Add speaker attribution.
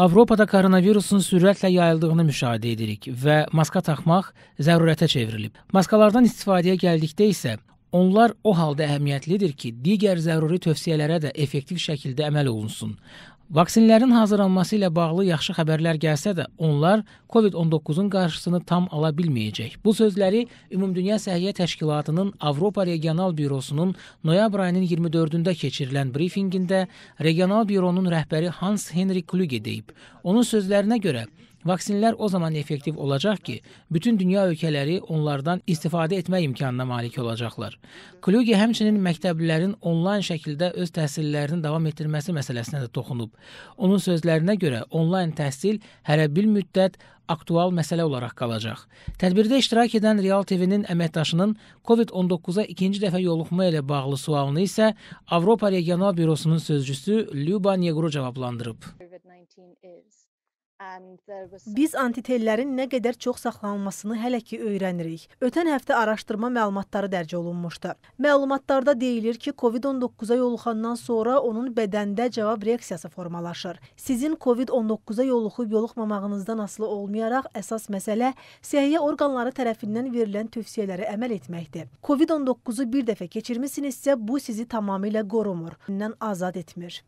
Speaker 1: Avropada koronavirusun sürətlə yayıldığını müşahidə edirik və maska taxmaq zərurətə çevrilib. Maskalardan istifadəyə gəldikdə isə onlar o halda əhəmiyyətlidir ki, digər zəruri tövsiyələrə də effektiv şəkildə əməl olunsun. Vaksinlərin hazırlanması ilə bağlı yaxşı xəbərlər gəlsə də, onlar COVID-19-un qarşısını tam ala bilməyəcək. Bu sözləri Ümumdünya Səhiyyə Təşkilatının Avropa Regional Bürosunun noyabr ayının 24-də keçirilən brifingində regional büronun rəhbəri Hans-Henrik Kluge deyib. Onun sözlərinə görə, Vaksinlər o zaman effektiv olacaq ki, bütün dünya ölkələri onlardan istifadə etmə imkanına malik olacaqlar. Kluge həmçinin məktəblilərin onlayn şəkildə öz təhsillərini davam etdirməsi məsələsinə də toxunub. Onun sözlərinə görə onlayn təhsil hələ bir müddət aktual məsələ olaraq qalacaq. Tədbirdə iştirak edən Real TV-nin əməkdaşının COVID-19-a ikinci dəfə yoluxma ilə bağlı sualını isə Avropa Regional Bürosunun sözçüsü Lyuba Negro cavablandırıb.
Speaker 2: Biz antitellərin nə qədər çox saxlanılmasını hələ ki öyrənirik. Ötən həftə araşdırma məlumatları dərc olunmuşdu. Məlumatlarda deyilir ki, COVID-19-a yoluxandan sonra onun bədəndə cavab reaksiyası formalaşır. Sizin COVID-19-a yoluxub yoluxmamağınızdan asılı olmayaraq əsas məsələ səhiyyə orqanları tərəfindən verilən tövsiyələrə əməl etməkdir. COVID-19-u bir dəfə keçirmisinizsə, bu sizi tamamilə qorumur, azad etmir.